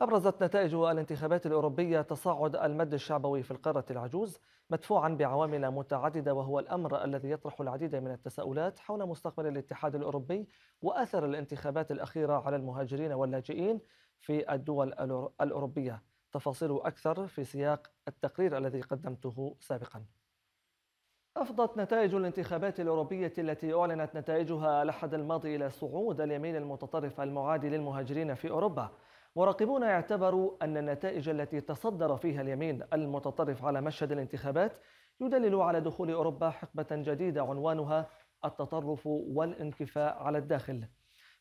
أبرزت نتائج الانتخابات الأوروبية تصاعد المد الشعبوي في القارة العجوز مدفوعا بعوامل متعددة وهو الأمر الذي يطرح العديد من التساؤلات حول مستقبل الاتحاد الأوروبي وأثر الانتخابات الأخيرة على المهاجرين واللاجئين في الدول الأوروبية تفاصيل أكثر في سياق التقرير الذي قدمته سابقاً أفضت نتائج الانتخابات الأوروبية التي أعلنت نتائجها الأحد الماضي إلى صعود اليمين المتطرف المعادي للمهاجرين في أوروبا مراقبون اعتبروا أن النتائج التي تصدر فيها اليمين المتطرف على مشهد الانتخابات يدلل على دخول أوروبا حقبة جديدة عنوانها التطرف والانكفاء على الداخل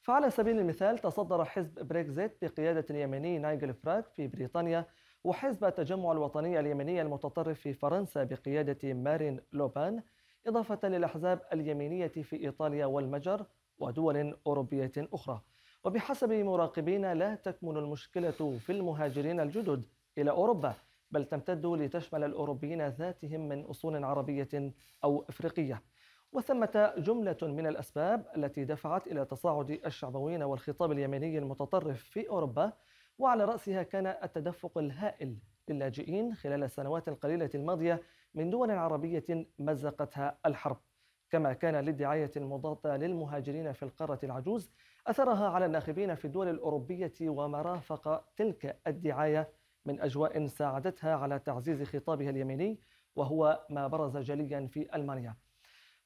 فعلى سبيل المثال تصدر حزب بريكزيت بقيادة اليميني نايجل فراك في بريطانيا وحزب التجمع الوطني اليميني المتطرف في فرنسا بقيادة مارين لوبان إضافة للأحزاب اليمينية في إيطاليا والمجر ودول أوروبية أخرى وبحسب مراقبين لا تكمن المشكلة في المهاجرين الجدد إلى أوروبا بل تمتد لتشمل الأوروبيين ذاتهم من أصول عربية أو أفريقية وثمة جملة من الأسباب التي دفعت إلى تصاعد الشعبويين والخطاب اليمني المتطرف في أوروبا وعلى رأسها كان التدفق الهائل للاجئين خلال السنوات القليلة الماضية من دول عربية مزقتها الحرب كما كان للدعاية المضادة للمهاجرين في القارة العجوز أثرها على الناخبين في الدول الأوروبية وما رافق تلك الدعاية من أجواء ساعدتها على تعزيز خطابها اليميني وهو ما برز جليا في ألمانيا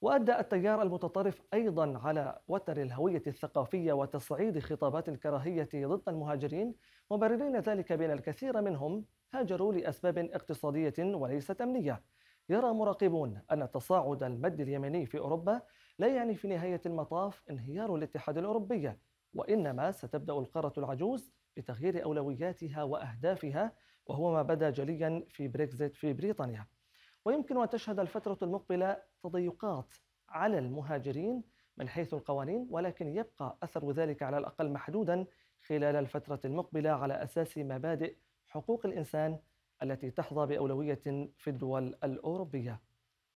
وأدى التيار المتطرف أيضا على وتر الهوية الثقافية وتصعيد خطابات الكراهية ضد المهاجرين مبررين ذلك بأن الكثير منهم هاجروا لأسباب اقتصادية وليست أمنية يرى مراقبون أن تصاعد المد اليميني في أوروبا لا يعني في نهاية المطاف انهيار الاتحاد الأوروبي وإنما ستبدأ القارة العجوز بتغيير أولوياتها وأهدافها وهو ما بدا جليا في بريكزيت في بريطانيا ويمكن أن تشهد الفترة المقبلة تضيقات على المهاجرين من حيث القوانين ولكن يبقى أثر ذلك على الأقل محدودا خلال الفترة المقبلة على أساس مبادئ حقوق الإنسان التي تحظى بأولوية في الدول الأوروبية